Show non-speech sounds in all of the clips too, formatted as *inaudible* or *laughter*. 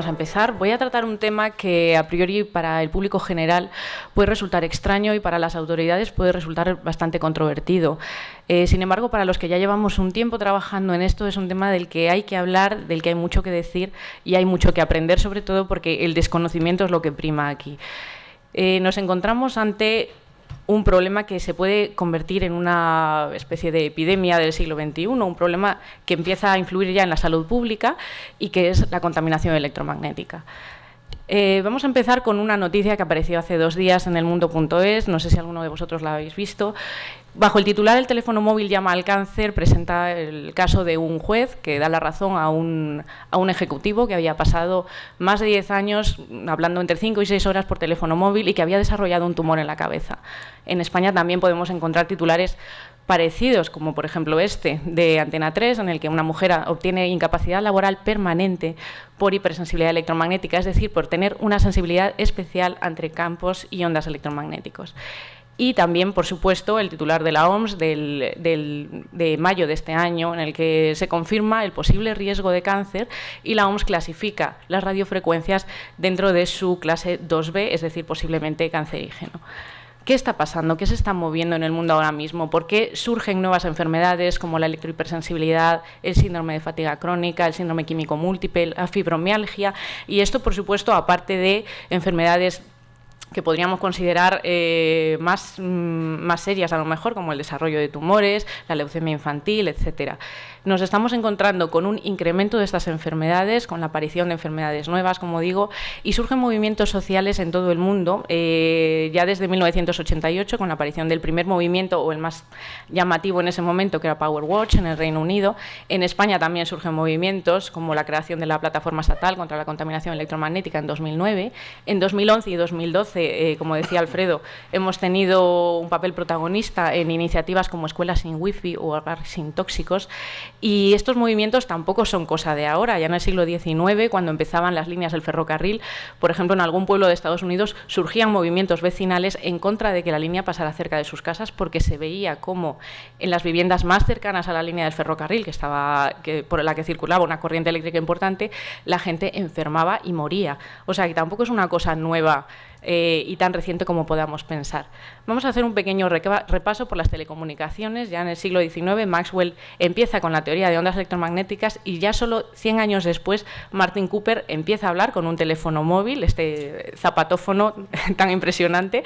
vamos a empezar. Voy a tratar un tema que a priori para el público general puede resultar extraño y para las autoridades puede resultar bastante controvertido. Eh, sin embargo, para los que ya llevamos un tiempo trabajando en esto, es un tema del que hay que hablar, del que hay mucho que decir y hay mucho que aprender, sobre todo porque el desconocimiento es lo que prima aquí. Eh, nos encontramos ante un problema que se puede convertir en una especie de epidemia del siglo XXI, un problema que empieza a influir ya en la salud pública y que es la contaminación electromagnética. Eh, vamos a empezar con una noticia que apareció hace dos días en el mundo.es, no sé si alguno de vosotros la habéis visto. Bajo el titular El teléfono móvil llama al cáncer, presenta el caso de un juez que da la razón a un, a un ejecutivo que había pasado más de 10 años hablando entre 5 y 6 horas por teléfono móvil y que había desarrollado un tumor en la cabeza. En España también podemos encontrar titulares parecidos, como por ejemplo este de Antena 3, en el que una mujer obtiene incapacidad laboral permanente por hipersensibilidad electromagnética, es decir, por tener una sensibilidad especial entre campos y ondas electromagnéticos. Y también, por supuesto, el titular de la OMS de mayo de este año, en el que se confirma el posible riesgo de cáncer y la OMS clasifica las radiofrecuencias dentro de su clase 2B, es decir, posiblemente cancerígeno. ¿Qué está pasando? ¿Qué se está moviendo en el mundo ahora mismo? ¿Por qué surgen nuevas enfermedades como la electrohipersensibilidad, el síndrome de fatiga crónica, el síndrome químico múltiple, la fibromialgia? Y esto, por supuesto, aparte de enfermedades que podríamos considerar eh, más, mm, más serias a lo mejor, como el desarrollo de tumores, la leucemia infantil, etcétera nos estamos encontrando con un incremento de estas enfermedades, con la aparición de enfermedades nuevas, como digo, y surgen movimientos sociales en todo el mundo, eh, ya desde 1988, con la aparición del primer movimiento o el más llamativo en ese momento, que era Power Watch en el Reino Unido. En España también surgen movimientos como la creación de la Plataforma Estatal contra la Contaminación Electromagnética en 2009. En 2011 y 2012, eh, como decía Alfredo, *laughs* hemos tenido un papel protagonista en iniciativas como Escuelas sin Wifi o Hogar sin Tóxicos. Y estos movimientos tampoco son cosa de ahora. Ya en el siglo XIX, cuando empezaban las líneas del ferrocarril, por ejemplo, en algún pueblo de Estados Unidos surgían movimientos vecinales en contra de que la línea pasara cerca de sus casas porque se veía como en las viviendas más cercanas a la línea del ferrocarril, que estaba por la que circulaba una corriente eléctrica importante, la gente enfermaba y moría. O sea, que tampoco es una cosa nueva eh, y tan reciente como podamos pensar. Vamos a hacer un pequeño repaso por las telecomunicaciones. Ya en el siglo XIX Maxwell empieza con la teoría de ondas electromagnéticas y ya solo 100 años después Martin Cooper empieza a hablar con un teléfono móvil, este zapatófono *laughs* tan impresionante,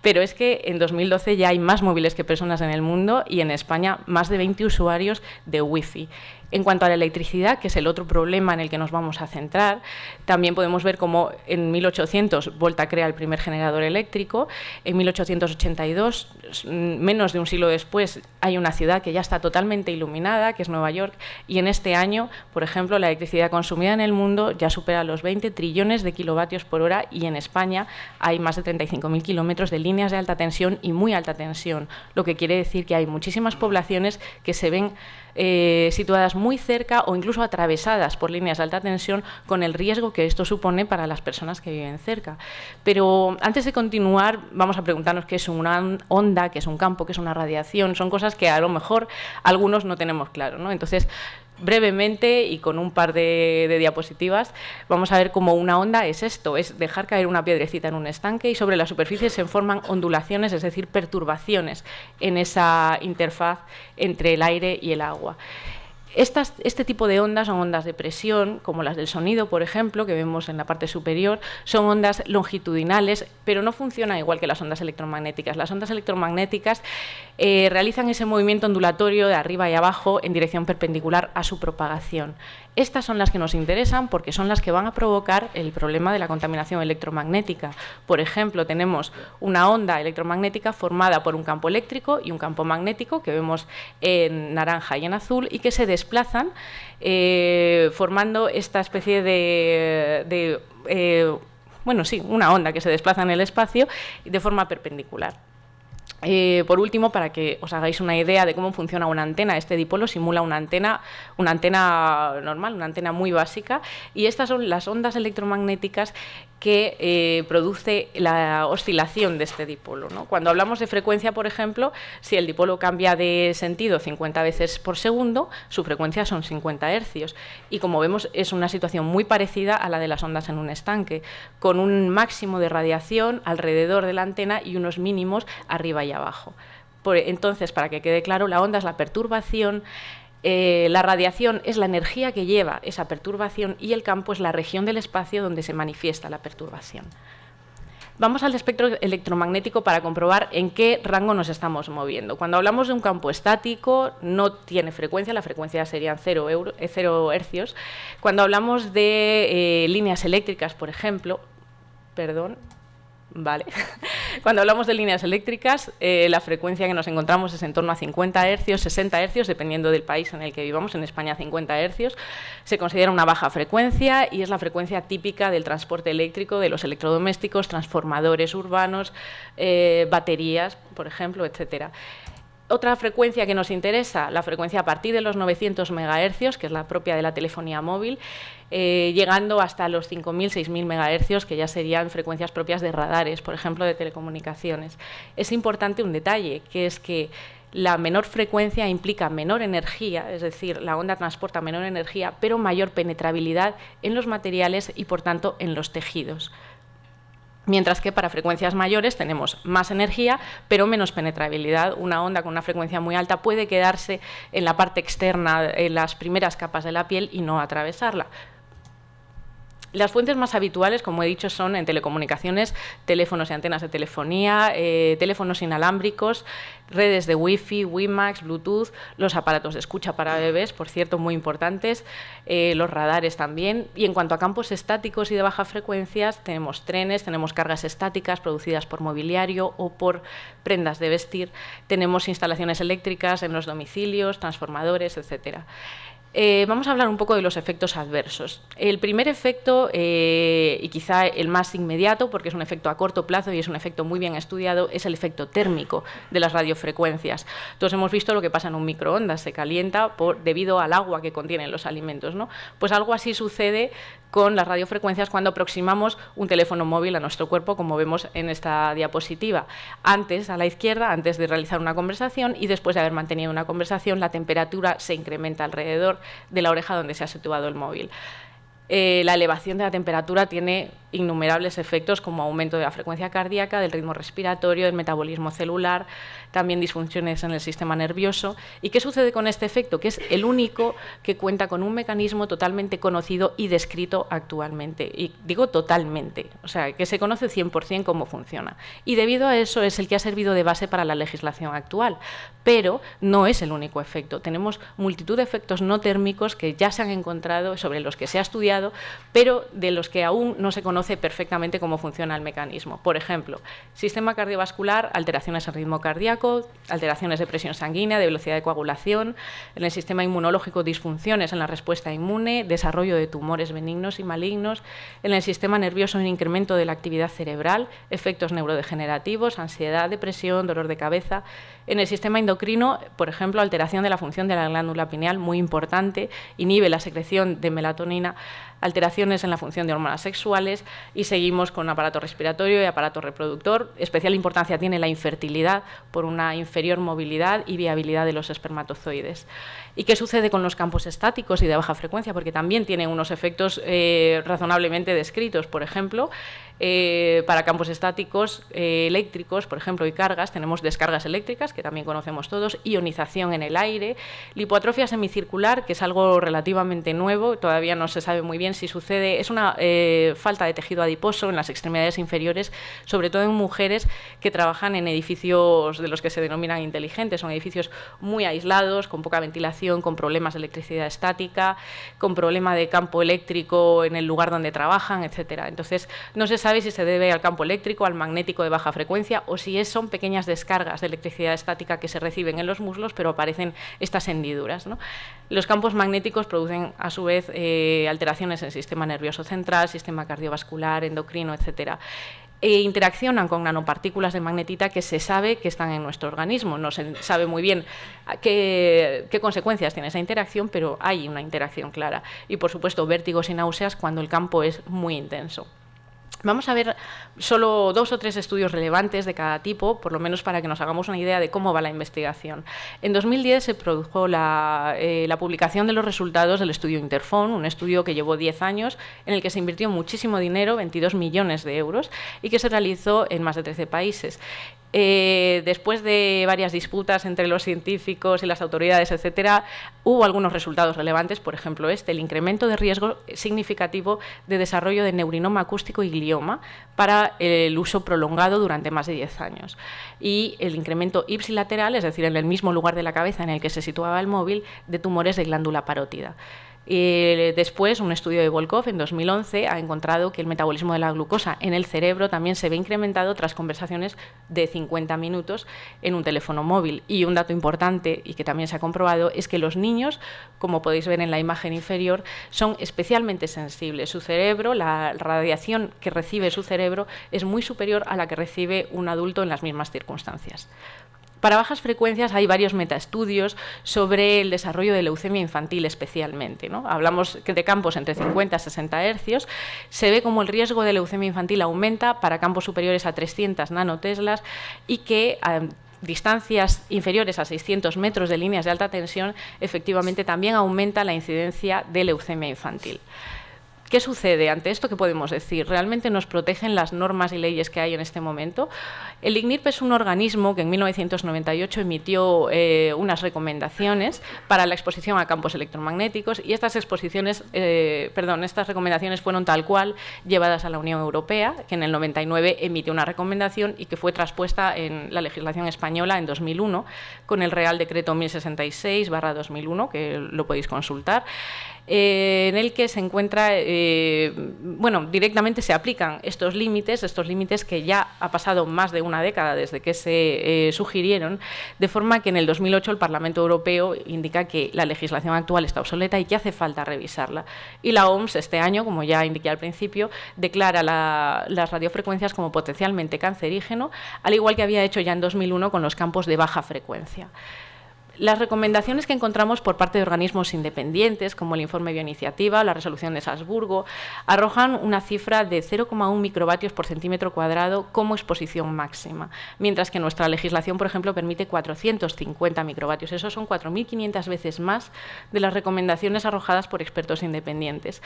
pero es que en 2012 ya hay más móviles que personas en el mundo y en España más de 20 usuarios de Wi-Fi. En cuanto a la electricidad, que es el otro problema en el que nos vamos a centrar, también podemos ver cómo en 1800 Volta crea el primer generador eléctrico, en 1882, mm, menos de un siglo después, hay una ciudad que ya está totalmente iluminada, que es Nueva York, y en este año, por ejemplo, la electricidad consumida en el mundo ya supera los 20 trillones de kilovatios por hora y en España hay más de 35.000 kilómetros de líneas de alta tensión y muy alta tensión, lo que quiere decir que hay muchísimas poblaciones que se ven eh, situadas muy cerca o incluso atravesadas por líneas de alta tensión, con el riesgo que esto supone para las personas que viven cerca. Pero antes de continuar, vamos a preguntarnos qué es una onda, qué es un campo, qué es una radiación. Son cosas que a lo mejor algunos no tenemos claro. ¿no? Entonces, brevemente y con un par de, diapositivas vamos a ver cómo una onda es esto, es dejar caer una piedrecita en un estanque y sobre la superficie se forman ondulaciones, es decir, perturbaciones en esa interfaz entre el aire y el agua este tipo de ondas son ondas de presión, como las del sonido, por ejemplo, que vemos en la parte superior, son ondas longitudinales, pero no funcionan igual que las ondas electromagnéticas. Las ondas electromagnéticas eh, realizan ese movimiento ondulatorio de arriba y abajo en dirección perpendicular a su propagación. Estas son las que nos interesan porque son las que van a provocar el problema de la contaminación electromagnética. Por ejemplo, tenemos una onda electromagnética formada por un campo eléctrico y un campo magnético que vemos en naranja y en azul y que se desplazan, eh, formando esta especie de, eh, bueno, sí, una onda que se desplaza en el espacio de forma perpendicular. Eh, por último, para que os hagáis una idea de cómo funciona una antena, este dipolo simula una antena, una antena normal, una antena muy básica, y estas son las ondas electromagnéticas que eh, produce la oscilación de este dipolo. Cuando hablamos de frecuencia, por ejemplo, si el dipolo cambia de sentido 50 veces por segundo, su frecuencia son 50 hercios. Y como vemos, es una situación muy parecida a la de las ondas en un estanque, con un máximo de radiación alrededor de la antena y unos mínimos arriba y abajo. entonces, para que quede claro, la onda es la perturbación eh, la radiación es la energía que lleva esa perturbación y el campo es la región del espacio donde se manifiesta la perturbación. Vamos al espectro electromagnético para comprobar en qué rango nos estamos moviendo. Cuando hablamos de un campo estático, no tiene frecuencia, la frecuencia serían 0, eh, hercios. Cuando hablamos de eh, líneas eléctricas, por ejemplo, perdón, Vale. *laughs* Cuando hablamos de líneas eléctricas, eh, la frecuencia que nos encontramos es en torno a 50 hercios, 60 hercios, dependiendo del país en el que vivamos. En España, 50 hercios. Se considera una baja frecuencia y es la frecuencia típica del transporte eléctrico, de los electrodomésticos, transformadores urbanos, eh, baterías, por ejemplo, etcétera otra frecuencia que nos interesa, la frecuencia a partir de los 900 MHz, que es la propia de la telefonía móvil, eh, llegando hasta los 5.000, 6.000 MHz, que ya serían frecuencias propias de radares, por ejemplo, de telecomunicaciones. Es importante un detalle, que es que la menor frecuencia implica menor energía, es decir, la onda transporta menor energía, pero mayor penetrabilidad en los materiales y, por tanto, en los tejidos. Mientras que para frecuencias mayores tenemos más energía, pero menos penetrabilidad. Una onda con una frecuencia muy alta puede quedarse en la parte externa, en las primeras capas de la piel y no atravesarla. Las fuentes más habituales, como he dicho, son en telecomunicaciones, teléfonos y antenas de telefonía, eh, teléfonos inalámbricos, redes de Wi-Fi, WiMAX, Bluetooth, los aparatos de escucha para bebés, por cierto, muy importantes, eh, los radares también. Y en cuanto a campos estáticos y de baja frecuencia, tenemos trenes, tenemos cargas estáticas producidas por mobiliario o por prendas de vestir, tenemos instalaciones eléctricas en los domicilios, transformadores, etcétera. Eh, vamos a hablar un poco de los efectos adversos. El primer efecto, eh, y quizá el más inmediato, porque es un efecto a corto plazo y es un efecto muy bien estudiado, es el efecto térmico de las radiofrecuencias. Todos hemos visto lo que pasa en un microondas, se calienta debido al agua que contienen los alimentos. ¿no? Pues algo así sucede con las radiofrecuencias cuando aproximamos un teléfono móvil a nuestro cuerpo, como vemos en esta diapositiva. Antes, a la izquierda, antes de realizar una conversación y después de haber mantenido una conversación, la temperatura se incrementa alrededor de la oreja donde se ha situado el móvil. Eh, la elevación de la temperatura tiene innumerables efectos como aumento de la frecuencia cardíaca, del ritmo respiratorio, del metabolismo celular, también disfunciones en el sistema nervioso. ¿Y qué sucede con este efecto? Que es el único que cuenta con un mecanismo totalmente conocido y descrito actualmente. Y digo totalmente, o sea, que se conoce 100% cómo funciona. Y debido a eso es el que ha servido de base para la legislación actual. Pero no es el único efecto. Tenemos multitud de efectos no térmicos que ya se han encontrado, sobre los que se ha estudiado pero de los que aún no se conoce perfectamente cómo funciona el mecanismo. Por ejemplo, sistema cardiovascular, alteraciones en ritmo cardíaco, alteraciones de presión sanguínea, de velocidad de coagulación, en el sistema inmunológico disfunciones en la respuesta inmune, desarrollo de tumores benignos y malignos, en el sistema nervioso un incremento de la actividad cerebral, efectos neurodegenerativos, ansiedad, depresión, dolor de cabeza, en el sistema endocrino, por ejemplo, alteración de la función de la glándula pineal muy importante, inhibe la secreción de melatonina alteraciones en la función de hormonas sexuales y seguimos con aparato respiratorio y aparato reproductor. Especial importancia tiene la infertilidad por una inferior movilidad y viabilidad de los espermatozoides. ¿Y qué sucede con los campos estáticos y de baja frecuencia? Porque también tienen unos efectos eh, razonablemente descritos. Por ejemplo, eh, para campos estáticos eh, eléctricos, por ejemplo, y cargas, tenemos descargas eléctricas, que también conocemos todos, ionización en el aire, lipoatrofia semicircular, que es algo relativamente nuevo, todavía no se sabe muy bien si sucede, es una falta de tejido adiposo en las extremidades inferiores, sobre todo en mujeres que trabajan en edificios de los que se denominan inteligentes, son edificios muy aislados, con poca ventilación con problemas de electricidad estática, con problema de campo eléctrico en el lugar donde trabajan, etcétera. Entonces, no se sabe si se debe al campo eléctrico, al magnético de baja frecuencia o si son pequeñas descargas de electricidad estática que se reciben en los muslos, pero aparecen estas hendiduras. Los campos magnéticos producen, a su vez, eh, alteraciones en el sistema nervioso central, sistema cardiovascular, endocrino, etcétera e interaccionan con nanopartículas de magnetita que se sabe que están en nuestro organismo. No se sabe muy bien qué, consecuencias tiene esa interacción, pero hay una interacción clara. Y, por supuesto, vértigos y náuseas cuando el campo es muy intenso. Vamos a ver solo dos o tres estudios relevantes de cada tipo, por lo menos para que nos hagamos una idea de cómo va la investigación. En 2010 se produjo eh, la, publicación de los resultados del estudio Interphone, un estudio que llevó 10 años, en el que se invirtió muchísimo dinero, 22 millones de euros, y que se realizó en más de 13 países. Eh, después de varias disputas entre los científicos y las autoridades, etcétera, hubo algunos resultados relevantes, por ejemplo este, el incremento de riesgo significativo de desarrollo de neurinoma acústico y glioma para el uso prolongado durante más de 10 años. Y el incremento ipsilateral, es decir, en el mismo lugar de la cabeza en el que se situaba el móvil, de tumores de glándula parótida después, un estudio de Volkov en 2011 ha encontrado que el metabolismo de la glucosa en el cerebro también se ve incrementado tras conversaciones de 50 minutos en un teléfono móvil. Y un dato importante y que también se ha comprobado es que los niños, como podéis ver en la imagen inferior, son especialmente sensibles. Su cerebro, la radiación que recibe su cerebro es muy superior a la que recibe un adulto en las mismas circunstancias. Para bajas frecuencias hay varios metaestudios sobre el desarrollo de leucemia infantil especialmente. Hablamos de campos entre 50 y 60 hercios. Se ve como el riesgo de leucemia infantil aumenta para campos superiores a 300 nanoteslas y que a eh, distancias inferiores a 600 metros de líneas de alta tensión efectivamente también aumenta la incidencia de leucemia infantil. ¿Qué sucede ante esto? ¿Qué podemos decir? ¿Realmente nos protegen las normas y leyes que hay en este momento? El IGNIRP es un organismo que en 1998 emitió eh, unas recomendaciones para la exposición a campos electromagnéticos y estas exposiciones, eh, perdón, estas recomendaciones fueron tal cual llevadas a la Unión Europea, que en el 99 emitió una recomendación y que fue traspuesta en la legislación española en 2001 con el Real Decreto 1066-2001, que lo podéis consultar. Eh, en el que se encuentra, eh, bueno, directamente se aplican estos límites, estos límites que ya ha pasado más de una década desde que se eh, sugirieron, de forma que en el 2008 el Parlamento Europeo indica que la legislación actual está obsoleta y que hace falta revisarla. Y la OMS este año, como ya indiqué al principio, declara las radiofrecuencias como potencialmente cancerígeno, al igual que había hecho ya en 2001 con los campos de baja frecuencia. Las recomendaciones que encontramos por parte de organismos independientes, como el informe Bioiniciativa o la resolución de Salzburgo, arrojan una cifra de 0,1 microvatios por centímetro cuadrado como exposición máxima, mientras que nuestra legislación, por ejemplo, permite 450 microvatios. Eso son 4.500 veces más de las recomendaciones arrojadas por expertos independientes.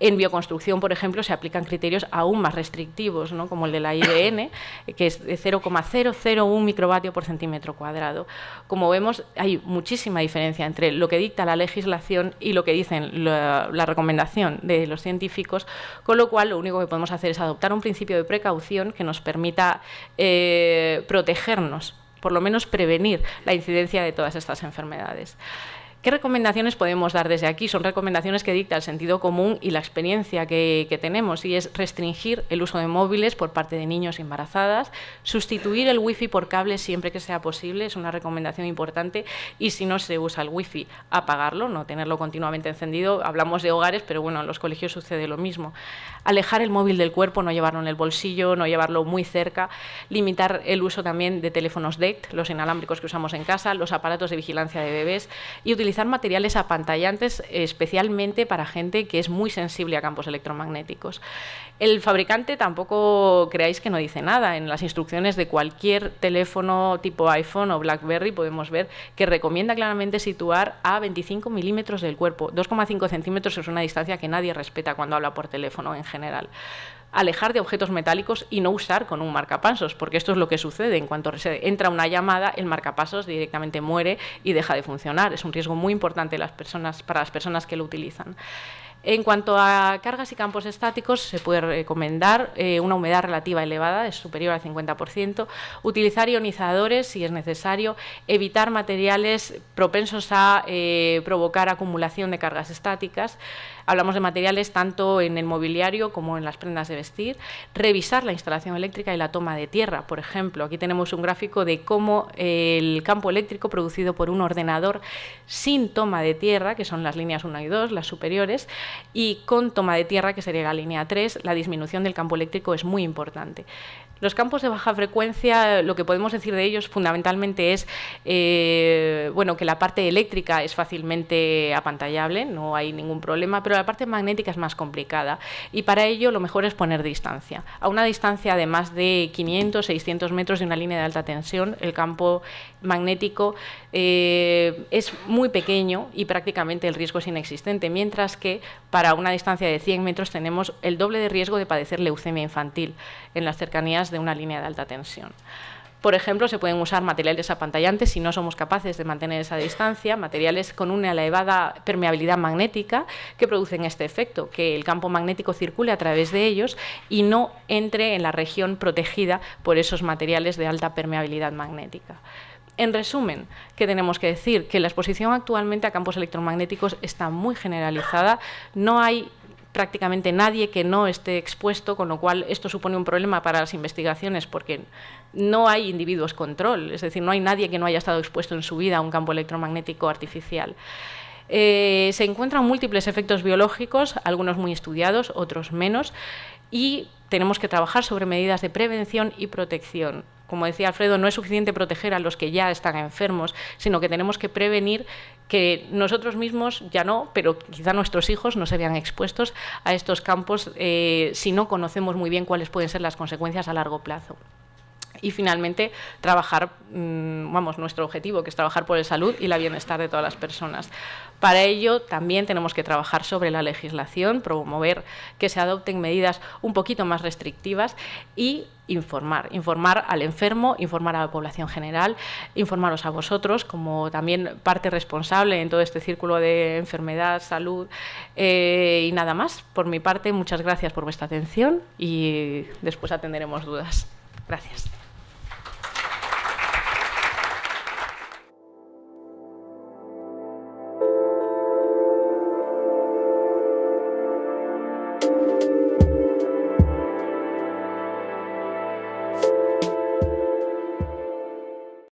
En bioconstrucción, por ejemplo, se aplican criterios aún más restrictivos, como el de la IBN, *coughs* que es de 0,001 microvatio por centímetro cuadrado. Como vemos, hay muchísima diferencia entre lo que dicta la legislación y lo que dicen la, recomendación de los científicos, con lo cual lo único que podemos hacer es adoptar un principio de precaución que nos permita eh, protegernos por lo menos prevenir la incidencia de todas estas enfermedades. ¿Qué recomendaciones podemos dar desde aquí? Son recomendaciones que dicta el sentido común y la experiencia que, tenemos, y es restringir el uso de móviles por parte de niños embarazadas, sustituir el wifi por cable siempre que sea posible, es una recomendación importante, y si no se usa el wifi, apagarlo, no tenerlo continuamente encendido. Hablamos de hogares, pero bueno, en los colegios sucede lo mismo. Alejar el móvil del cuerpo, no llevarlo en el bolsillo, no llevarlo muy cerca, limitar el uso también de teléfonos DECT, los inalámbricos que usamos en casa, los aparatos de vigilancia de bebés y utilizar utilizar materiales apantallantes especialmente para gente que es muy sensible a campos electromagnéticos. El fabricante tampoco creáis que no dice nada. En las instrucciones de cualquier teléfono tipo iPhone o BlackBerry podemos ver que recomienda claramente situar a 25 milímetros del cuerpo. 2,5 centímetros es una distancia que nadie respeta cuando habla por teléfono en general alejar de objetos metálicos y no usar con un marcapasos, porque esto es lo que sucede. En cuanto entra una llamada, el marcapasos directamente muere y deja de funcionar. Es un riesgo muy importante para las personas que lo utilizan. En cuanto a cargas y campos estáticos, se puede recomendar eh, una humedad relativa elevada, es superior al 50%, utilizar ionizadores si es necesario, evitar materiales propensos a eh, provocar acumulación de cargas estáticas. Hablamos de materiales tanto en el mobiliario como en las prendas de vestir. Revisar la instalación eléctrica y la toma de tierra, por ejemplo. Aquí tenemos un gráfico de cómo eh, el campo eléctrico producido por un ordenador sin toma de tierra, que son las líneas 1 y 2, las superiores, y con toma de tierra, que sería la línea 3, la disminución del campo eléctrico es muy importante. Los campos de baja frecuencia, lo que podemos decir de ellos fundamentalmente es eh, bueno, que la parte eléctrica es fácilmente apantallable, no hay ningún problema, pero la parte magnética es más complicada y para ello lo mejor es poner distancia. A una distancia de más de 500, 600 metros de una línea de alta tensión, el campo magnético eh, es muy pequeño y prácticamente el riesgo es inexistente, mientras que para una distancia de 100 metros tenemos el doble de riesgo de padecer leucemia infantil en las cercanías de una línea de alta tensión. Por ejemplo, se pueden usar materiales apantallantes si no somos capaces de mantener esa distancia, materiales con una elevada permeabilidad magnética que producen este efecto, que el campo magnético circule a través de ellos y no entre en la región protegida por esos materiales de alta permeabilidad magnética. En resumen, ¿qué tenemos que decir? Que la exposición actualmente a campos electromagnéticos está muy generalizada, no hay prácticamente nadie que no esté expuesto, con lo cual esto supone un problema para las investigaciones porque no hay individuos control, es decir, no hay nadie que no haya estado expuesto en su vida a un campo electromagnético artificial. Eh, se encuentran múltiples efectos biológicos, algunos muy estudiados, otros menos, y tenemos que trabajar sobre medidas de prevención y protección. Como decía Alfredo, no es suficiente proteger a los que ya están enfermos, sino que tenemos que prevenir que nosotros mismos ya no, pero quizá nuestros hijos no se vean expuestos a estos campos eh, si no conocemos muy bien cuáles pueden ser las consecuencias a largo plazo. Y finalmente, trabajar, mm, vamos, nuestro objetivo, que es trabajar por la salud y la bienestar de todas las personas. Para ello, también tenemos que trabajar sobre la legislación, promover que se adopten medidas un poquito más restrictivas y informar, informar al enfermo, informar a la población general, informaros a vosotros como también parte responsable en todo este círculo de enfermedad, salud eh, y nada más. Por mi parte, muchas gracias por vuestra atención y después atenderemos dudas. Gracias.